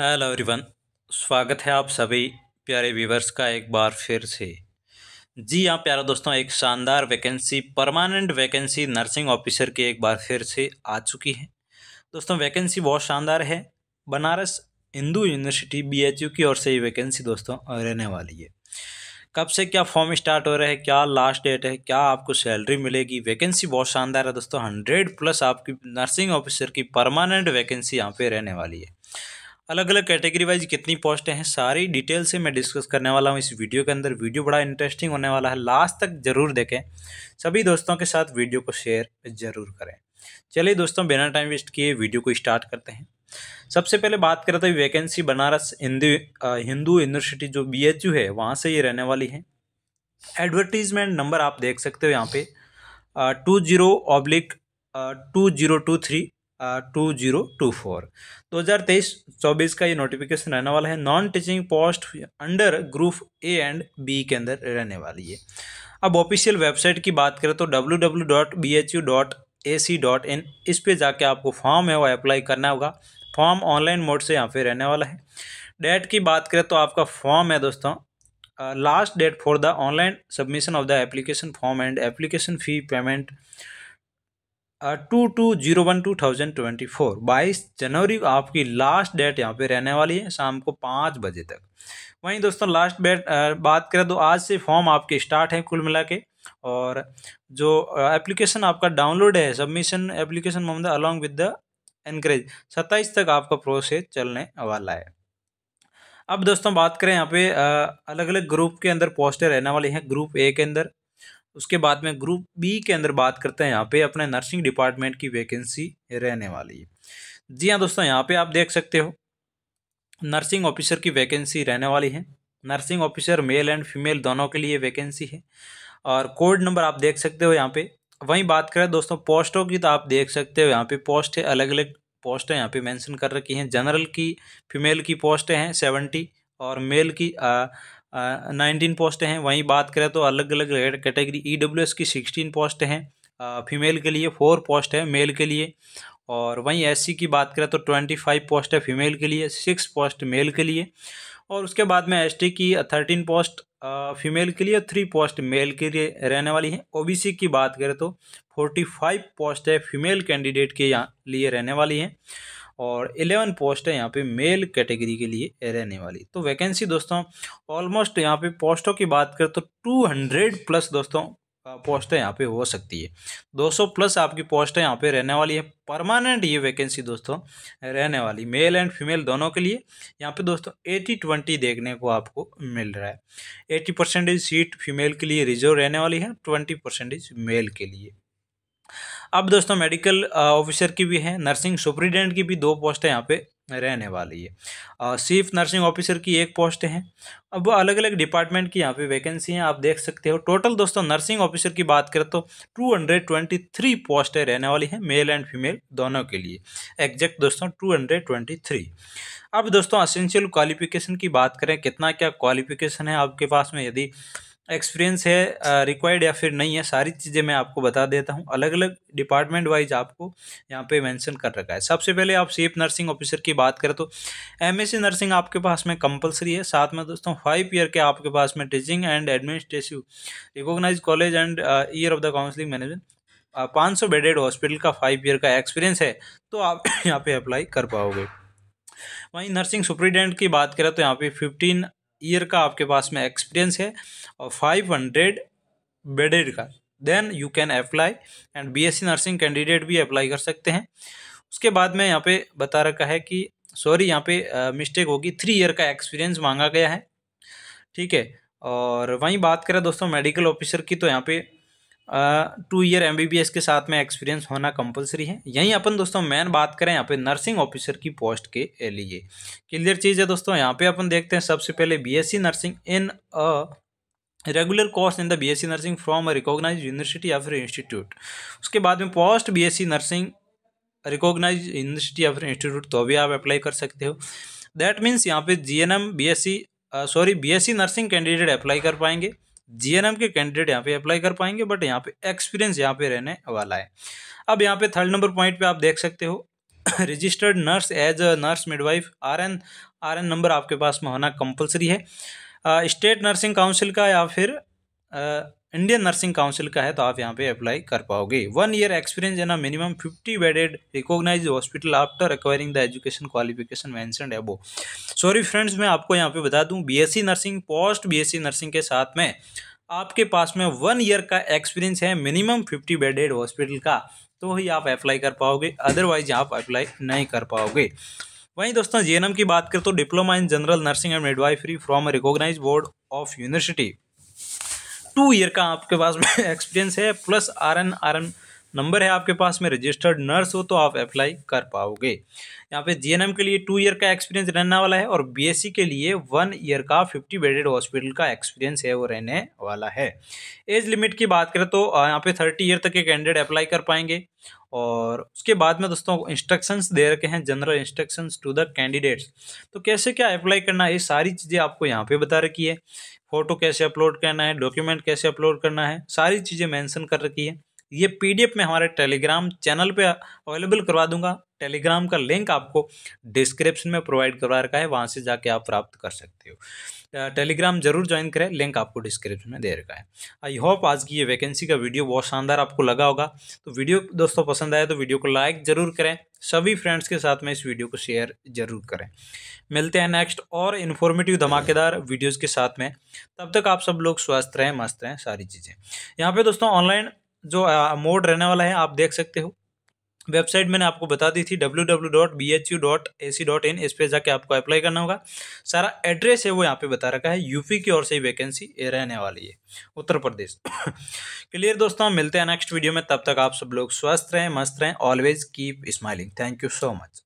hello everyone स्वागत है आप सभी प्यारे व्यूवर्स का एक बार फिर से जी हाँ प्यारा दोस्तों एक शानदार vacancy permanent vacancy nursing officer की एक बार फिर से आ चुकी है दोस्तों वैकेंसी बहुत शानदार है बनारस हिंदू यूनिवर्सिटी बीएचयू की ओर से ये वैकेंसी दोस्तों रहने वाली है कब से क्या फॉर्म स्टार्ट हो रहा है क्या लास्ट डेट है क्या आपको सैलरी मिलेगी वैकेंसी बहुत शानदार है दोस्तों हंड्रेड प्लस आपकी नर्सिंग ऑफिसर की परमानेंट वैकेंसी यहाँ पे रहने वाली है अलग अलग कैटेगरी वाइज कितनी पोस्टें हैं सारी डिटेल से मैं डिस्कस करने वाला हूँ इस वीडियो के अंदर वीडियो बड़ा इंटरेस्टिंग होने वाला है लास्ट तक ज़रूर देखें सभी दोस्तों के साथ वीडियो को शेयर ज़रूर करें चलिए दोस्तों बिना टाइम वेस्ट किए वीडियो को स्टार्ट करते हैं सबसे पहले बात करें तो वैकेंसी बनारस हिंदू हिंदू यूनिवर्सिटी जो बी है वहाँ से ये रहने वाली है एडवर्टीज़मेंट नंबर आप देख सकते हो यहाँ पे two zero oblique two zero two three two zero two four दो हज़ार तेईस चौबीस का ये नोटिफिकेशन रहने वाला है non teaching post under group A and B के अंदर रहने वाली है अब ऑफिशियल वेबसाइट की बात करें तो W W dot B H U dot A C dot in इस पर जाके आपको फॉर्म है वो अप्लाई करना होगा फॉर्म ऑनलाइन मोड से यहाँ पे रहने वाला है डेट की बात करें तो आपका फॉर्म है दोस्तों last date for the online submission of the application form and application fee payment to two zero one two thousand twenty four बाईस जनवरी को आपकी लास्ट डेट यहाँ पे रहने वाली है शाम को पाँच बजे तक वहीं दोस्तों लास्ट डेट बात करें तो आज से फॉर्म आपके स्टार्ट हैं कुल मिला के और जो एप्लीकेशन आपका डाउनलोड है सबमिशन एप्लीकेशन मोहम्मद अलॉन्ग विद द एनकरेज सत्ताईस तक आपका प्रोसेस चलने वाला है अब दोस्तों बात करें यहाँ पे अलग अलग ग्रुप के अंदर पोस्टें रहने वाली हैं ग्रुप ए के अंदर उसके बाद में ग्रुप बी के अंदर बात करते हैं यहाँ पे अपने नर्सिंग डिपार्टमेंट की वैकेंसी रहने वाली है जी हाँ दोस्तों यहाँ पे आप देख सकते हो नर्सिंग ऑफिसर की वैकेंसी रहने वाली है nursing officer male and female दोनों के लिए वैकेंसी है और कोड नंबर आप देख सकते हो यहाँ पे वहीं बात करें दोस्तों पोस्टों की तो आप देख सकते हो यहाँ पे पोस्ट है अलग अलग पोस्टें यहाँ पे मेंशन कर रखी हैं जनरल की फीमेल की पोस्टें हैं सेवेंटी और मेल की नाइनटीन पोस्ट हैं वहीं बात करें तो अलग अलग कैटेगरी ई e की सिक्सटीन पोस्ट हैं फीमेल के लिए फोर पोस्ट है मेल के लिए और वहीं एस की बात करें तो ट्वेंटी फाइव पोस्ट है फीमेल के लिए सिक्स पोस्ट मेल के लिए और उसके बाद में एस की थर्टीन पोस्ट फीमेल के लिए थ्री पोस्ट मेल के लिए रहने वाली हैं ओबीसी की बात करें तो फोर्टी फाइव पोस्ट है फीमेल कैंडिडेट के यहाँ लिए रहने वाली हैं और एलेवन पोस्ट है यहाँ पे मेल कैटेगरी के लिए रहने वाली तो वैकेंसी दोस्तों ऑलमोस्ट यहाँ पे पोस्टों की बात करें तो टू हंड्रेड प्लस दोस्तों पोस्ट है यहाँ पे हो सकती है 200 प्लस आपकी पोस्ट है यहाँ पे रहने वाली है परमानेंट ये वैकेंसी दोस्तों रहने वाली मेल एंड फीमेल दोनों के लिए यहाँ पे दोस्तों एटी ट्वेंटी देखने को आपको मिल रहा है एटी परसेंटेज सीट फीमेल के लिए रिजर्व रहने वाली है ट्वेंटी परसेंटेज मेल के लिए अब दोस्तों मेडिकल ऑफिसर uh, की भी है नर्सिंग सुप्रिटेंडेंट की भी दो पोस्ट है यहाँ पे रहने वाली है सिर्फ नर्सिंग ऑफिसर की एक पोस्ट है अब अलग अलग डिपार्टमेंट की यहाँ पे वैकेंसी हैं आप देख सकते हो टोटल दोस्तों नर्सिंग ऑफिसर की बात करें तो 223 पोस्टें रहने वाली हैं मेल एंड फीमेल दोनों के लिए एग्जैक्ट दोस्तों 223 अब दोस्तों असेंशियल क्वालिफिकेशन की बात करें कितना क्या क्वालिफिकेशन है आपके पास में यदि एक्सपीरियंस है रिक्वायर्ड या फिर नहीं है सारी चीज़ें मैं आपको बता देता हूँ अलग अलग डिपार्टमेंट वाइज आपको यहाँ पे मेंशन कर रखा है सबसे पहले आप सेफ नर्सिंग ऑफिसर की बात करें तो एमएससी नर्सिंग आपके पास में कंपलसरी है साथ में दोस्तों फाइव ईयर के आपके पास में teaching and administrative recognise college and year of the counselling management पाँच सौ बेडेड हॉस्पिटल का फाइव ईयर का एक्सपीरियंस है तो आप यहाँ पर अप्लाई कर पाओगे वहीं नर्सिंग सुप्रिटेंडेंट की बात करें तो यहाँ पे फिफ्टीन ईयर का आपके पास में एक्सपीरियंस है और फाइव हंड्रेड बेडेड का then you can apply and BSc nursing candidate भी अप्लाई कर सकते हैं उसके बाद में यहाँ पे बता रखा है कि सॉरी यहाँ पे मिस्टेक होगी थ्री ईयर का एक्सपीरियंस मांगा गया है ठीक है और वहीं बात करें दोस्तों मेडिकल ऑफिसर की तो यहाँ पे टू ईयर एम के साथ में एक्सपीरियंस होना कंपलसरी है यहीं अपन दोस्तों मेन बात करें यहाँ पे नर्सिंग ऑफिसर की पोस्ट के लिए क्लियर चीज़ है दोस्तों यहाँ पे अपन देखते हैं सबसे पहले BSc nursing in a regular course in the BSc nursing from a recognise university या फिर इंस्टीट्यूट उसके बाद में post C nursing recognise university या फिर इंस्टीट्यूट तो भी आप अप्लाई कर सकते हो दैट मीन्स यहाँ पे G N M B S C sorry B S C nursing candidate apply कर पाएंगे जीएनएम के कैंडिडेट यहाँ पे अप्लाई कर पाएंगे बट यहाँ पे एक्सपीरियंस यहाँ पे रहने वाला है अब यहाँ पे थर्ड नंबर पॉइंट पे आप देख सकते हो registered nurse as a nurse midwife R N R N number आपके पास में होना कंपलसरी है स्टेट नर्सिंग काउंसिल का या फिर इंडियन नर्सिंग काउंसिल का है तो आप यहाँ पे अप्लाई कर पाओगे one year experience in a minimum fifty bedded recognise hospital after acquiring the education qualification mentioned above sorry friends मैं आपको यहाँ पे बता दूँ BSc nursing post BSc nursing के साथ में आपके पास में वन ईयर का एक्सपीरियंस है मिनिमम फिफ्टी बेडेड हॉस्पिटल का तो ही आप अप्लाई कर पाओगे अदरवाइज आप अप्लाई नहीं कर पाओगे वहीं दोस्तों जे की बात करें तो diploma in general nursing and midwifery from recognise board of university two year का आपके पास में एक्सपीरियंस है plus R N R N number है आपके पास में रजिस्टर्ड नर्स हो तो आप अप्लाई कर पाओगे यहाँ पे जीएनएम के लिए टू ईयर का एक्सपीरियंस रहने वाला है और बीएससी के लिए वन ईयर का फिफ्टी बेडेड हॉस्पिटल का एक्सपीरियंस है वो रहने वाला है एज लिमिट की बात करें तो यहाँ पे थर्टी ईयर तक के कैंडिडेट अप्लाई कर पाएंगे और उसके बाद में दोस्तों इंस्ट्रक्शंस दे रखे हैं general instructions to the candidates तो कैसे क्या अप्लाई करना है ये सारी चीज़ें आपको यहाँ पे बता रखी है फोटो कैसे अपलोड करना है डॉक्यूमेंट कैसे अपलोड करना है सारी चीज़ें मेंशन कर रखी है ये पीडीएफ में हमारे टेलीग्राम चैनल पे अवेलेबल करवा दूंगा टेलीग्राम का लिंक आपको डिस्क्रिप्शन में प्रोवाइड करवा रखा है वहाँ से जाके आप प्राप्त कर सकते हो टेलीग्राम जरूर ज्वाइन करें लिंक आपको डिस्क्रिप्शन में दे रखा है आई होप आज की ये वैकेंसी का वीडियो बहुत शानदार आपको लगा होगा तो वीडियो दोस्तों पसंद आया तो वीडियो को लाइक ज़रूर करें सभी फ्रेंड्स के साथ में इस वीडियो को शेयर जरूर करें मिलते हैं नेक्स्ट और इन्फॉर्मेटिव धमाकेदार वीडियोज़ के साथ में तब तक आप सब लोग स्वस्थ रहें मस्त रहें सारी चीज़ें यहाँ पर दोस्तों ऑनलाइन जो मोड रहने वाला है आप देख सकते हो वेबसाइट मैंने आपको बता दी थी W W dot B H U A C dot in इस पर जाके आपको अप्लाई करना होगा सारा एड्रेस है वो यहाँ पे बता रखा है यूपी की ओर से ही वैकेंसी रहने वाली है उत्तर प्रदेश क्लियर दोस्तों मिलते हैं नेक्स्ट वीडियो में तब तक आप सब लोग स्वस्थ रहें मस्त रहें always keep smiling thank you so much